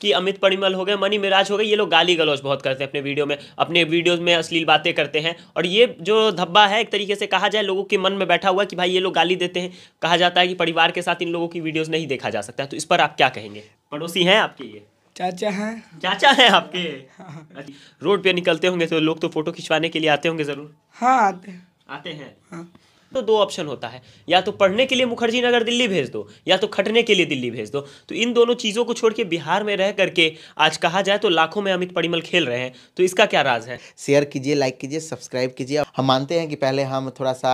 कि अमित परिमल हो गए मनी मिराज हो गए ये लोग गाली गलौज बहुत करते हैं अपने वीडियो में अपने वीडियोज़ में अश्लील बातें करते हैं और ये जो धब्बा है एक तरीके से कहा जाए लोगों के मन में बैठा हुआ कि भाई ये लोग गाली देते हैं कहा जाता है कि परिवार के साथ इन लोगों की वीडियोज़ नहीं देखा जा सकता तो इस पर आप क्या कहेंगे पड़ोसी हैं आपके ये चाचा हैं चाचा हैं आपके अच्छा, रोड पे निकलते होंगे तो लोग तो फोटो खिंचवाने के लिए आते होंगे ज़रूर हाँ आते हैं आते हैं हाँ। तो दो ऑप्शन होता है या तो पढ़ने के लिए मुखर्जी नगर दिल्ली भेज दो या तो खटने के लिए दिल्ली भेज दो तो इन दोनों चीज़ों को छोड़ के बिहार में रह करके आज कहा जाए तो लाखों में अमित परिमल खेल रहे हैं तो इसका क्या राज है शेयर कीजिए लाइक कीजिए सब्सक्राइब कीजिए हम मानते हैं कि पहले हम थोड़ा सा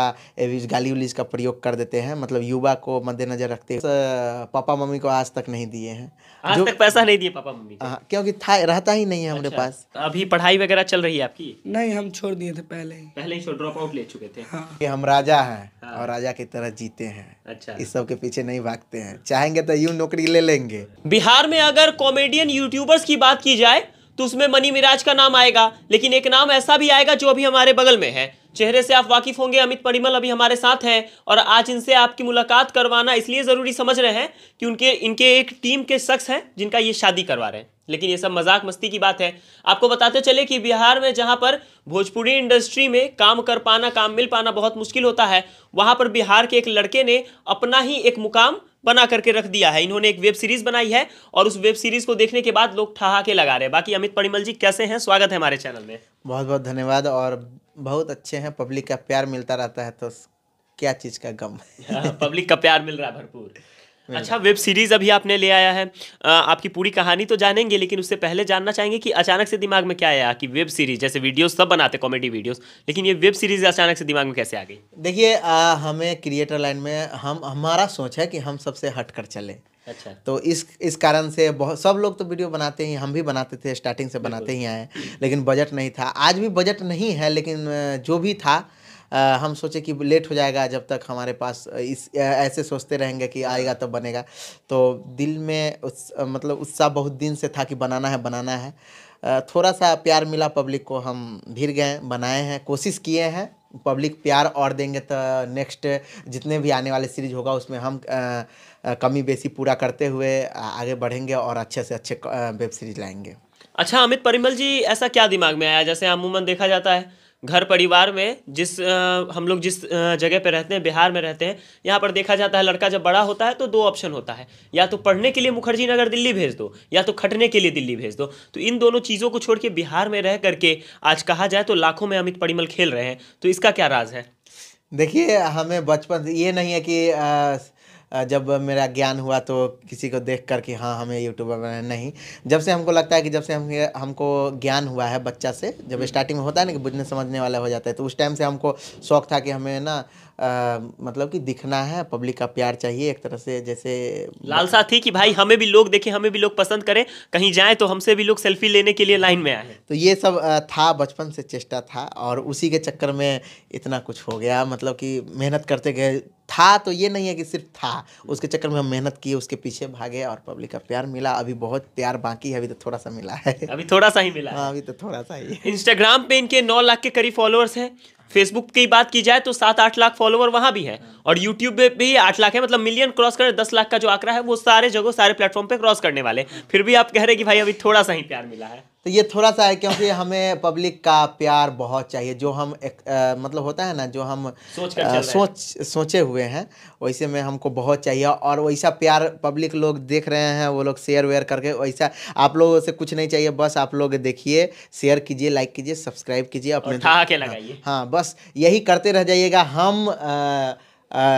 गाली उलीज का प्रयोग कर देते हैं मतलब युवा को मद्देनजर रखते पापा मम्मी को आज तक नहीं दिए हैं आज तक पैसा नहीं दिए पापा मम्मी हाँ, क्योंकि था रहता ही नहीं है हमारे अच्छा, पास तो अभी पढ़ाई वगैरह चल रही है आपकी नहीं हम छोड़ दिए थे पहले ही पहले ही ड्रॉप आउट ले चुके थे हाँ। हम राजा है हाँ। और राजा की तरह जीते हैं अच्छा इस सब के पीछे नहीं भागते हैं चाहेंगे तो यूं नौकरी ले लेंगे बिहार में अगर कॉमेडियन यूट्यूबर्स की बात की जाए तो उसमें मनी मिराज का नाम आएगा लेकिन एक नाम ऐसा भी आएगा जो अभी हमारे बगल में है चेहरे से आप वाकिफ होंगे अमित परिमल अभी हमारे साथ हैं और आज इनसे आपकी मुलाकात करवाना इसलिए ज़रूरी समझ रहे हैं कि उनके इनके एक टीम के शख्स हैं जिनका ये शादी करवा रहे हैं लेकिन ये सब मजाक मस्ती की बात है आपको बताते चले कि बिहार में जहाँ पर भोजपुरी इंडस्ट्री में काम कर पाना काम मिल पाना बहुत मुश्किल होता है वहाँ पर बिहार के एक लड़के ने अपना ही एक मुकाम बना करके रख दिया है इन्होंने एक वेब सीरीज बनाई है और उस वेब सीरीज को देखने के बाद लोग ठहाके लगा रहे हैं बाकी अमित परिमल जी कैसे हैं स्वागत है हमारे चैनल में बहुत बहुत धन्यवाद और बहुत अच्छे हैं पब्लिक का प्यार मिलता रहता है तो क्या चीज़ का गम हाँ, पब्लिक का प्यार मिल रहा है भरपूर अच्छा वेब सीरीज अभी आपने ले आया है आ, आपकी पूरी कहानी तो जानेंगे लेकिन उससे पहले जानना चाहेंगे कि अचानक से दिमाग में क्या आया कि वेब सीरीज जैसे वीडियोस सब बनाते कॉमेडी वीडियोस लेकिन ये वेब सीरीज अचानक से दिमाग में कैसे आ गई देखिए हमें क्रिएटर लाइन में हम हमारा सोच है कि हम सबसे हट कर चले अच्छा तो इस इस कारण से बहुत सब लोग तो वीडियो बनाते ही हम भी बनाते थे स्टार्टिंग से बनाते ही आए लेकिन बजट नहीं था आज भी बजट नहीं है लेकिन जो भी था हम सोचे कि लेट हो जाएगा जब तक हमारे पास इस ऐसे सोचते रहेंगे कि आएगा तो बनेगा तो दिल में उस मतलब उत्साह बहुत दिन से था कि बनाना है बनाना है थोड़ा सा प्यार मिला पब्लिक को हम भिर गए बनाए हैं कोशिश किए हैं पब्लिक प्यार और देंगे तो नेक्स्ट जितने भी आने वाले सीरीज होगा उसमें हम कमी बेसी पूरा करते हुए आगे बढ़ेंगे और अच्छे से अच्छे वेब सीरीज लाएंगे अच्छा अमित परिमल जी ऐसा क्या दिमाग में आया जैसे अमूमन देखा जाता है घर परिवार में जिस आ, हम लोग जिस जगह पे रहते हैं बिहार में रहते हैं यहाँ पर देखा जाता है लड़का जब बड़ा होता है तो दो ऑप्शन होता है या तो पढ़ने के लिए मुखर्जी नगर दिल्ली भेज दो या तो खटने के लिए दिल्ली भेज दो तो इन दोनों चीज़ों को छोड़ के बिहार में रह करके आज कहा जाए तो लाखों में अमित परिमल खेल रहे हैं तो इसका क्या राज है देखिए हमें बचपन ये नहीं है कि आ, जब मेरा ज्ञान हुआ तो किसी को देख कर कि हाँ हमें यूट्यूबर बनना नहीं जब से हमको लगता है कि जब से हम हमको ज्ञान हुआ है बच्चा से जब स्टार्टिंग हम्म। में होता है ना कि बुझने समझने वाला हो जाता है तो उस टाइम से हमको शौक था कि हमें ना आ, मतलब कि दिखना है पब्लिक का प्यार चाहिए एक तरह से जैसे लालसा थी कि भाई हमें भी लोग देखें हमें भी लोग पसंद करें कहीं जाए तो हमसे भी लोग सेल्फी लेने के लिए लाइन में आए तो ये सब था बचपन से चेष्टा था और उसी के चक्कर में इतना कुछ हो गया मतलब कि मेहनत करते गए था तो ये नहीं है कि सिर्फ था उसके चक्कर में हम मेहनत किए उसके पीछे भागे और पब्लिक का प्यार मिला अभी बहुत प्यार बाकी है अभी तो थोड़ा सा मिला है अभी थोड़ा सा ही मिला हाँ अभी तो थोड़ा सा ही इंस्टाग्राम पे इनके नौ लाख के करीब फॉलोअर्स हैं फेसबुक की बात की जाए तो सात आठ लाख फॉलोवर वहाँ भी है और यूट्यूब पे भी आठ लाख है मतलब मिलियन क्रॉस कर दस लाख का जो आंकड़ा है वो सारे जगह सारे प्लेटफॉर्म पे क्रॉस करने वाले फिर भी आप कह रहे कि भाई अभी थोड़ा सा ही प्यार मिला है तो ये थोड़ा सा है क्योंकि हमें पब्लिक का प्यार बहुत चाहिए जो हम एक, आ, मतलब होता है ना जो हम सोच आ, सोच सोचे हुए हैं वैसे में हमको बहुत चाहिए और वैसा प्यार पब्लिक लोग देख रहे हैं वो लोग शेयर वेयर करके वैसा आप लोगों से कुछ नहीं चाहिए बस आप लोग देखिए शेयर कीजिए लाइक कीजिए सब्सक्राइब कीजिए अपने हाँ, हाँ बस यही करते रह जाइएगा हम आ,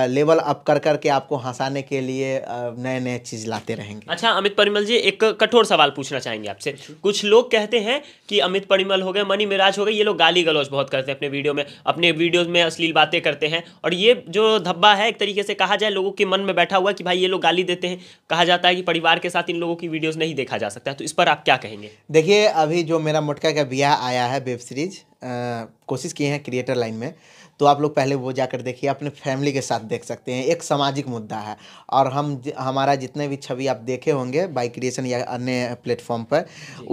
लेवल अप कर करके आपको हंसाने के लिए नए नए चीज लाते रहेंगे अच्छा अमित परिमल जी एक कठोर सवाल पूछना चाहेंगे आपसे कुछ लोग कहते हैं कि अमित परिमल हो गए मनी मिराज हो गए ये लोग गाली गलौज बहुत करते हैं अपने वीडियो में अपने वीडियोज में अश्लील बातें करते हैं और ये जो धब्बा है एक तरीके से कहा जाए लोगों के मन में बैठा हुआ कि भाई ये लोग गाली देते हैं कहा जाता है कि परिवार के साथ इन लोगों की वीडियोज नहीं देखा जा सकता तो इस पर आप क्या कहेंगे देखिए अभी जो मेरा मोटका का ब्याह आया है वेब सीरीज कोशिश की है क्रिएटर लाइन में तो आप लोग पहले वो जाकर देखिए अपने फैमिली के साथ देख सकते हैं एक सामाजिक मुद्दा है और हम हमारा जितने भी छवि आप देखे होंगे बाई क्रिएशन या अन्य प्लेटफॉर्म पर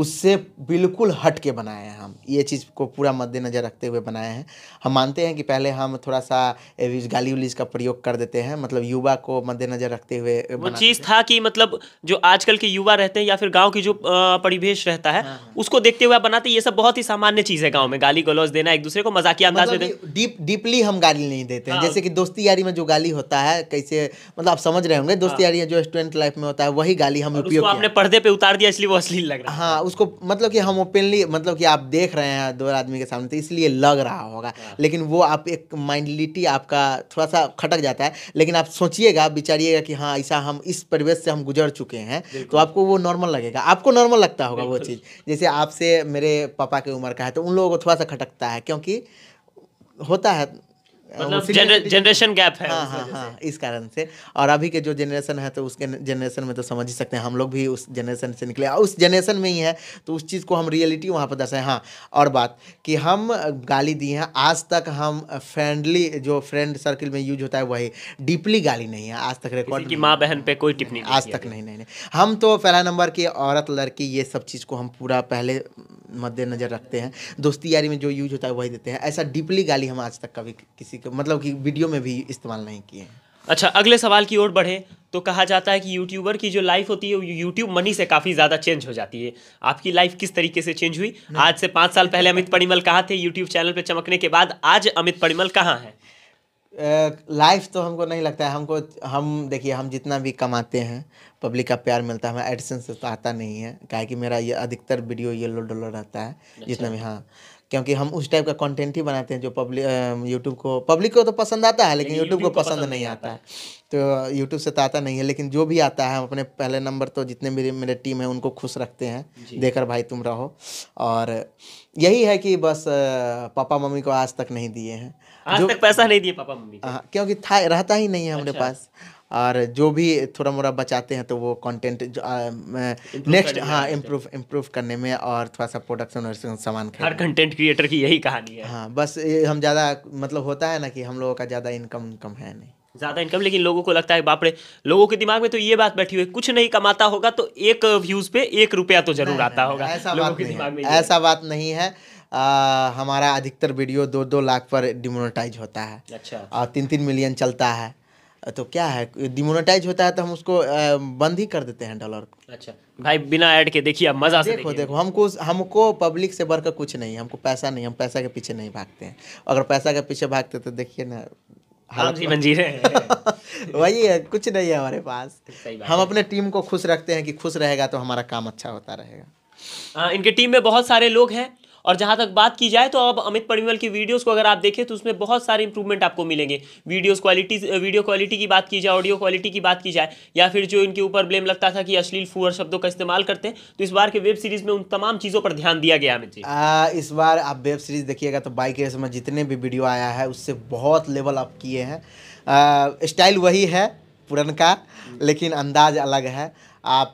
उससे बिल्कुल हट के बनाए हैं हम ये चीज़ को पूरा मद्देनज़र रखते हुए बनाए हैं हम मानते हैं कि पहले हम थोड़ा सा गाली उलीज का प्रयोग कर देते हैं मतलब युवा को मद्देनज़र रखते हुए वो चीज़ था कि मतलब जो आजकल के युवा रहते हैं या फिर गाँव की जो परिवेश रहता है हाँ, हाँ। उसको देखते हुए बनाते ये सब बहुत ही सामान्य चीज़ है गाँव में गाली गलौज देना एक दूसरे को मजाकिया अंदाज में डीप मतलब डीप डीपली हम गाली नहीं देते हैं हाँ। जैसे कि दोस्ती यारी में जो गाली होता है कैसे मतलब आप समझ रहे होंगे दोस्ती हाँ। यारी जो स्टूडेंट लाइफ में होता है वही गाली हम उपयोग आपने पर्दे पे उतार दिया इसलिए वो असली लग रहा है हाँ उसको मतलब कि हम ओपनली मतलब कि आप देख रहे हैं दो आदमी के सामने तो इसलिए लग रहा होगा हाँ। लेकिन वो आप एक माइंडलिटी आपका थोड़ा सा खटक जाता है लेकिन आप सोचिएगा विचारिएगा कि हाँ ऐसा हम इस परिवेश से हम गुजर चुके हैं तो आपको वो नॉर्मल लगेगा आपको नॉर्मल लगता होगा वो चीज़ जैसे आपसे मेरे पापा की उम्र का है तो उन लोगों को थोड़ा सा खटकता है क्योंकि होता है जनरेशन मतलब गैप है हाँ हाँ हाँ इस कारण से और अभी के जो जनरेशन है तो उसके जनरेशन में तो समझ ही सकते हैं हम लोग भी उस जनरेशन से निकले उस जनरेशन में ही है तो उस चीज़ को हम रियलिटी वहाँ पर दर्शाएं हाँ और बात कि हम गाली दी हैं आज तक हम फ्रेंडली जो फ्रेंड सर्किल में यूज होता है वही डीपली गाली नहीं है आज तक रिकॉर्ड की माँ बहन पर कोई टिप्पणी आज तक नहीं नहीं हम तो पहला नंबर की औरत लड़की ये सब चीज़ को हम पूरा पहले मद्देनज़र रखते हैं दोस्ती यारी में जो यूज होता है वही देते हैं ऐसा डीपली गाली हम आज तक कभी किसी को मतलब कि वीडियो में भी इस्तेमाल नहीं किए हैं अच्छा अगले सवाल की ओर बढ़े तो कहा जाता है कि यूट्यूबर की जो लाइफ होती है वो यूट्यूब मनी से काफ़ी ज़्यादा चेंज हो जाती है आपकी लाइफ किस तरीके से चेंज हुई आज से पाँच साल पहले अमित परिमल कहाँ थे यूट्यूब चैनल पर चमकने के बाद आज अमित परिमल कहाँ हैं लाइफ तो हमको नहीं लगता है हमको हम देखिए हम जितना भी कमाते हैं पब्लिक का प्यार मिलता है हमें से तो आता नहीं है क्या कि मेरा ये अधिकतर वीडियो येलो डोलो रहता है अच्छा। जितना भी हाँ क्योंकि हम उस टाइप का कंटेंट ही बनाते हैं जो पब्लिक यूट्यूब को पब्लिक को तो पसंद आता है लेकिन यूट्यूब को पसंद नहीं आता है तो यूट्यूब से तो आता नहीं है लेकिन जो भी आता है हम अपने पहले नंबर तो जितने भी मेरे टीम है उनको खुश रखते हैं देखकर भाई तुम रहो और यही है कि बस पापा मम्मी को आज तक नहीं दिए हैं आज तक पैसा नहीं दिए पापा मम्मी हाँ, क्योंकि था रहता ही नहीं है हमारे अच्छा। पास और जो भी थोड़ा मोड़ा बचाते हैं तो वो कंटेंट नेक्स्ट हाँ इम्प्रूव इम्प्रूव करने में और थोड़ा सा प्रोडक्शन और सामान हर कंटेंट क्रिएटर की यही कहानी है हाँ बस हम ज़्यादा मतलब होता है ना कि हम लोगों का ज़्यादा इनकम कम है नहीं ज़्यादा इनकम लेकिन लोगों को लगता है बापरे लोगों के दिमाग में तो ये बात बैठी हुई कुछ नहीं कमाता होगा तो एक व्यूज़ पे एक रुपया तो जरूर आता होगा ऐसा बात नहीं है ऐसा बात नहीं है आ, हमारा अधिकतर वीडियो दो दो लाख पर डिमोनेटाइज होता है अच्छा और तीन तीन मिलियन चलता है तो क्या है डिमोनेटाइज होता है तो हम उसको बंद ही कर देते हैं डॉलर को अच्छा भाई बिना ऐड के देखिए अब मजा देखो देखो हमको हमको पब्लिक से बढ़कर कुछ नहीं हमको पैसा नहीं हम पैसा के पीछे नहीं भागते हैं अगर पैसा के पीछे भागते तो देखिए ना मंजीर है वही है कुछ नहीं है हमारे पास हम अपने टीम को खुश रखते हैं कि खुश रहेगा तो हमारा काम अच्छा होता रहेगा आ, इनके टीम में बहुत सारे लोग हैं और जहाँ तक बात की जाए तो अब अमित परिमल की वीडियोस को अगर आप देखें तो उसमें बहुत सारे इंप्रूवमेंट आपको मिलेंगे वीडियोस क्वालिटी वीडियो क्वालिटी की बात की जाए ऑडियो क्वालिटी की बात की जाए या फिर जो इनके ऊपर ब्लेम लगता था कि अश्लील फूअर शब्दों का इस्तेमाल करते हैं तो इस बार के वेब सीरीज में उन तमाम चीज़ों पर ध्यान दिया गया अमित जी आ, इस बार आप वेब सीरीज देखिएगा तो बाइक रेस में जितने भी वीडियो आया है उससे बहुत लेवल अप किए हैं स्टाइल वही है पुरन का लेकिन अंदाज अलग है आप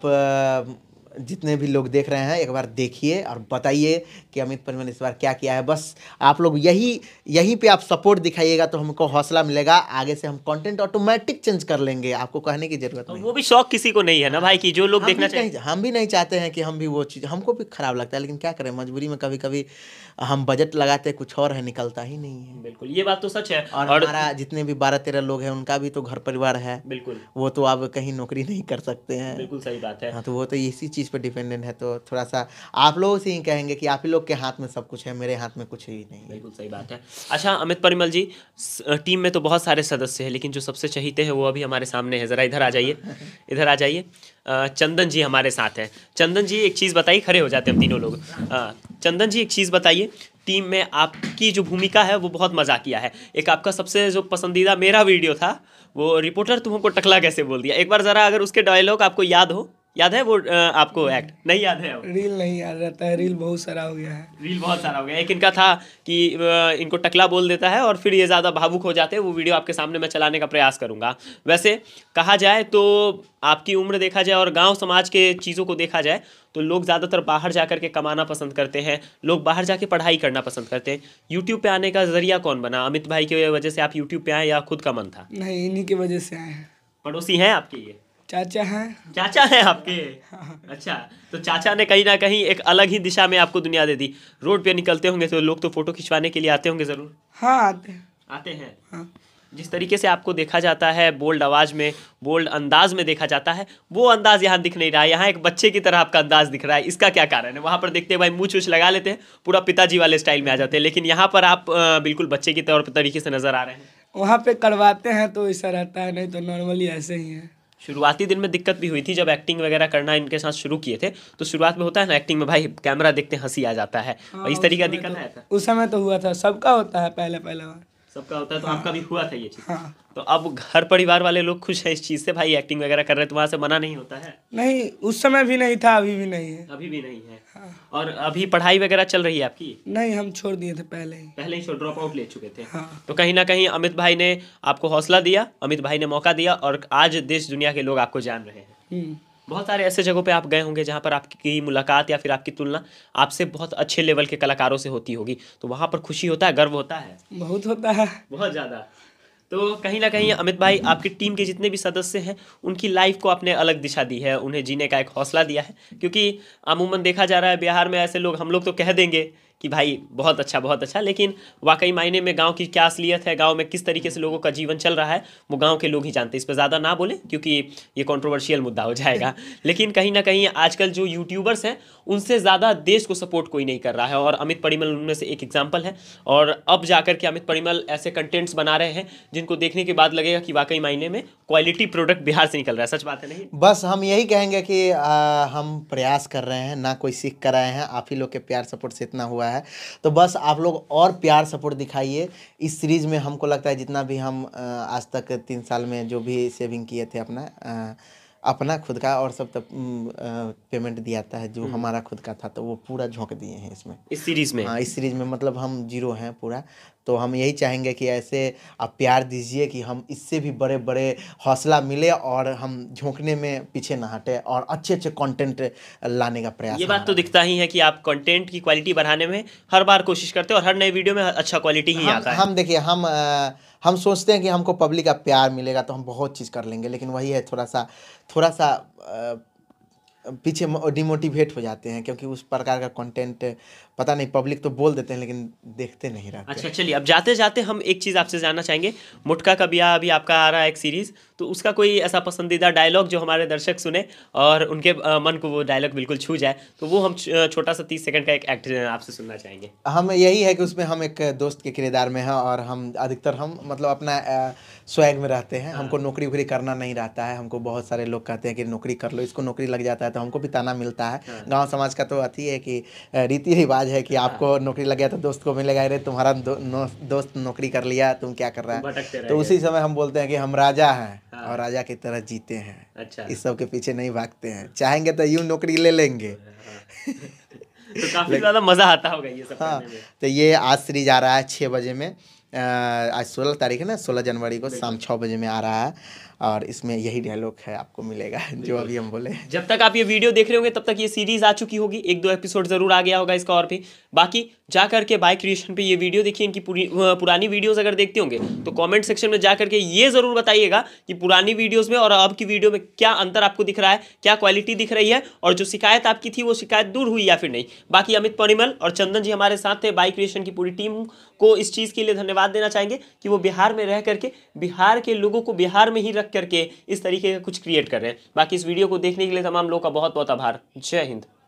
जितने भी लोग देख रहे हैं एक बार देखिए और बताइए कि अमित परमेन इस बार क्या किया है बस आप लोग यही यहीं पे आप सपोर्ट दिखाइएगा तो हमको हौसला मिलेगा आगे से हम कंटेंट ऑटोमेटिक चेंज कर लेंगे आपको कहने की जरूरत तो नहीं वो भी शौक किसी को नहीं है ना भाई की जो लोग देखना चाहते हम भी नहीं चाहते हैं कि हम भी वो चीज़ हमको भी खराब लगता है लेकिन क्या करें मजबूरी में कभी कभी हम बजट लगाते हैं कुछ और है निकलता ही नहीं है बिल्कुल ये बात तो सच है और हमारा जितने भी बारह तेरह लोग हैं उनका भी तो घर परिवार है बिल्कुल वो तो आप कहीं नौकरी नहीं कर सकते हैं बिल्कुल सही बात है हाँ तो वो तो इसी चीज़ चीज़ पर डिपेंडेंट है तो थोड़ा सा आप लोगों से ही कहेंगे कि आप ही लोग के हाथ में सब कुछ है मेरे हाथ में कुछ ही नहीं बिल्कुल सही बात है अच्छा अमित परिमल जी टीम में तो बहुत सारे सदस्य हैं लेकिन जो सबसे चाहते हैं वो अभी हमारे सामने है ज़रा इधर आ जाइए इधर आ जाइए चंदन जी हमारे साथ हैं चंदन जी एक चीज़ बताइए खड़े हो जाते हैं हम तीनों लोग चंदन जी एक चीज़ बताइए टीम में आपकी जो भूमिका है वो बहुत मज़ा किया है एक आपका सबसे जो पसंदीदा मेरा वीडियो था वो रिपोर्टर तुमको टकला कैसे बोल दिया एक बार ज़रा अगर उसके डायलॉग आपको याद हो याद है वो आपको एक्ट नहीं याद है रील नहीं याद रहता है रील बहुत सारा हो गया है रील बहुत सारा हो गया एक इनका था कि इनको टकला बोल देता है और फिर ये ज़्यादा भावुक हो जाते हैं वो वीडियो आपके सामने मैं चलाने का प्रयास करूँगा वैसे कहा जाए तो आपकी उम्र देखा जाए और गाँव समाज के चीज़ों को देखा जाए तो लोग ज़्यादातर बाहर जा के कमाना पसंद करते हैं लोग बाहर जाके पढ़ाई करना पसंद करते हैं यूट्यूब पे आने का ज़रिया कौन बना अमित भाई की वजह से आप यूट्यूब पे आए या खुद का मन था नहीं इन्हीं की वजह से आए हैं पड़ोसी हैं आपके ये चाचा हैं चाचा हैं आपके अच्छा तो चाचा ने कहीं ना कहीं एक अलग ही दिशा में आपको दुनिया दे दी रोड पे निकलते होंगे तो लोग तो फोटो खिंचवाने के लिए आते होंगे ज़रूर हाँ आते हैं आते हैं हाँ। जिस तरीके से आपको देखा जाता है बोल्ड आवाज़ में बोल्ड अंदाज में देखा जाता है वो अंदाज यहाँ दिख नहीं रहा है यहाँ एक बच्चे की तरह आपका अंदाज दिख रहा है इसका क्या कारण है वहाँ पर देखते हैं भाई मुँह चूछ लगा लेते हैं पूरा पिताजी वाले स्टाइल में आ जाते हैं लेकिन यहाँ पर आप बिल्कुल बच्चे की तौर पर तरीके से नज़र आ रहे हैं वहाँ पे करवाते हैं तो ऐसा रहता है नहीं तो नॉर्मली ऐसे ही है शुरुआती दिन में दिक्कत भी हुई थी जब एक्टिंग वगैरह करना इनके साथ शुरू किए थे तो शुरुआत में होता है ना एक्टिंग में भाई कैमरा देखते हंसी आ जाता है हाँ, इस तरीके का दिक्कत तो, उस समय तो हुआ था सबका होता है पहले पहले बार सबका होता है तो हाँ, आपका भी हुआ था ये चीज हाँ, तो अब घर परिवार वाले लोग खुश है इस चीज से भाई एक्टिंग वगैरह कर रहे तो वहाँ से मना नहीं होता है नहीं उस समय भी नहीं था अभी भी नहीं है अभी भी नहीं है हाँ, और अभी पढ़ाई वगैरह चल रही है आपकी नहीं हम छोड़ दिए थे पहले ही पहले ही ड्रॉप आउट ले चुके थे हाँ, तो कहीं ना कहीं अमित भाई ने आपको हौसला दिया अमित भाई ने मौका दिया और आज देश दुनिया के लोग आपको जान रहे हैं हम्म। बहुत सारे ऐसे जगहों पे आप गए होंगे जहाँ पर आपकी मुलाकात या फिर आपकी तुलना आपसे बहुत अच्छे लेवल के कलाकारों से होती होगी तो वहाँ पर खुशी होता है गर्व होता है बहुत होता है बहुत ज़्यादा तो कहीं ना कहीं अमित भाई आपकी टीम के जितने भी सदस्य हैं उनकी लाइफ को आपने अलग दिशा दी है उन्हें जीने का एक हौसला दिया है क्योंकि अमूमन देखा जा रहा है बिहार में ऐसे लोग हम लोग तो कह देंगे कि भाई बहुत अच्छा बहुत अच्छा लेकिन वाकई मायने में गांव की क्या असलियत है गांव में किस तरीके से लोगों का जीवन चल रहा है वो गांव के लोग ही जानते हैं इस पर ज़्यादा ना बोले क्योंकि ये कॉन्ट्रोवर्शियल मुद्दा हो जाएगा लेकिन कहीं ना कहीं आजकल जो यूट्यूबर्स हैं उनसे ज़्यादा देश को सपोर्ट कोई नहीं कर रहा है और अमित परिमल उनमें से एक एग्जाम्पल है और अब जाकर के अमित परिमल ऐसे कंटेंट्स बना रहे हैं जिनको देखने के बाद लगेगा कि वाकई मायने में क्वालिटी प्रोडक्ट बिहार से निकल रहा है सच बात है नहीं बस हम यही कहेंगे कि हम प्रयास कर रहे हैं ना कोई सीख कर रहे हैं आप ही लोग के प्यार सपोर्ट से इतना हुआ है है तो बस आप लोग और प्यार सपोर्ट दिखाइए इस सीरीज़ में हमको लगता है जितना भी हम आज तक तीन साल में जो भी सेविंग किए थे अपना अपना खुद का और सब तब पेमेंट दिया था है जो हम्म। हमारा खुद का था तो वो पूरा झोंक दिए हैं इसमें इस सीरीज़ में हाँ इस सीरीज़ में मतलब हम जीरो हैं पूरा तो हम यही चाहेंगे कि ऐसे आप प्यार दीजिए कि हम इससे भी बड़े बड़े हौसला मिले और हम झोंकने में पीछे ना हटे और अच्छे अच्छे कंटेंट लाने का प्रयास ये बात तो दिखता ही है कि आप कंटेंट की क्वालिटी बढ़ाने में हर बार कोशिश करते हो और हर नए वीडियो में अच्छा क्वालिटी ही हम, आता है हम देखिए हम आ, हम सोचते हैं कि हमको पब्लिक का प्यार मिलेगा तो हम बहुत चीज़ कर लेंगे लेकिन वही है थोड़ा सा थोड़ा सा पीछे डिमोटिवेट हो जाते हैं क्योंकि उस प्रकार का कंटेंट पता नहीं पब्लिक तो बोल देते हैं लेकिन देखते नहीं रहते अच्छा चलिए अब जाते जाते हम एक चीज़ आपसे जानना चाहेंगे मुटका का ब्याह अभी आपका आ रहा है एक सीरीज़ तो उसका कोई ऐसा पसंदीदा डायलॉग जो हमारे दर्शक सुने और उनके मन को वो डायलॉग बिल्कुल छू जाए तो वो हम छोटा सा तीस सेकंड का एक एक्ट आपसे सुनना चाहेंगे हम यही है कि उसमें हम एक दोस्त के किरदार में हैं और हम अधिकतर हम मतलब अपना स्वैग में रहते हैं हाँ। हमको नौकरी वोकरी करना नहीं रहता है हमको बहुत सारे लोग कहते हैं कि नौकरी कर लो इसको नौकरी लग जाता है तो हमको भी ताना मिलता है हाँ। गाँव समाज का तो अति है कि रीति रिवाज है कि हाँ। आपको नौकरी लग गया तो दोस्त को मिलेगा अरे तुम्हारा दोस्त नौकरी कर लिया तुम क्या कर रहा है तो उसी समय हम बोलते हैं कि हम राजा हैं हाँ। और राजा की तरह जीते हैं अच्छा इस सब के पीछे नहीं भागते हैं चाहेंगे तो यूं नौकरी ले लेंगे हाँ। तो काफ़ी ज़्यादा मज़ा आता होगा ये सब हाँ तो ये आज सीरीज आ रहा है छः बजे में आज सोलह तारीख है ना सोलह जनवरी को शाम छः बजे में आ रहा है और इसमें यही डायलॉग है आपको मिलेगा जो अभी हम बोले जब तक आप ये वीडियो देख रहे होंगे तब तक ये सीरीज आ चुकी होगी एक दो एपिसोड जरूर आ गया होगा इसका और भी बाकी जा करके बाइक क्रिएशन पे ये वीडियो देखिए इनकी पूरी पुरानी वीडियोस अगर देखते होंगे तो कमेंट सेक्शन में जा करके ये ज़रूर बताइएगा कि पुरानी वीडियोस में और अब की वीडियो में क्या अंतर आपको दिख रहा है क्या क्वालिटी दिख रही है और जो शिकायत आपकी थी वो शिकायत दूर हुई या फिर नहीं बाकी अमित परिमल और चंदन जी हमारे साथ थे बाइक क्रिएशन की पूरी टीम को इस चीज़ के लिए धन्यवाद देना चाहेंगे कि वो बिहार में रह करके बिहार के लोगों को बिहार में ही रख करके इस तरीके का कुछ क्रिएट कर रहे हैं बाकी इस वीडियो को देखने के लिए तमाम लोग का बहुत बहुत आभार जय हिंद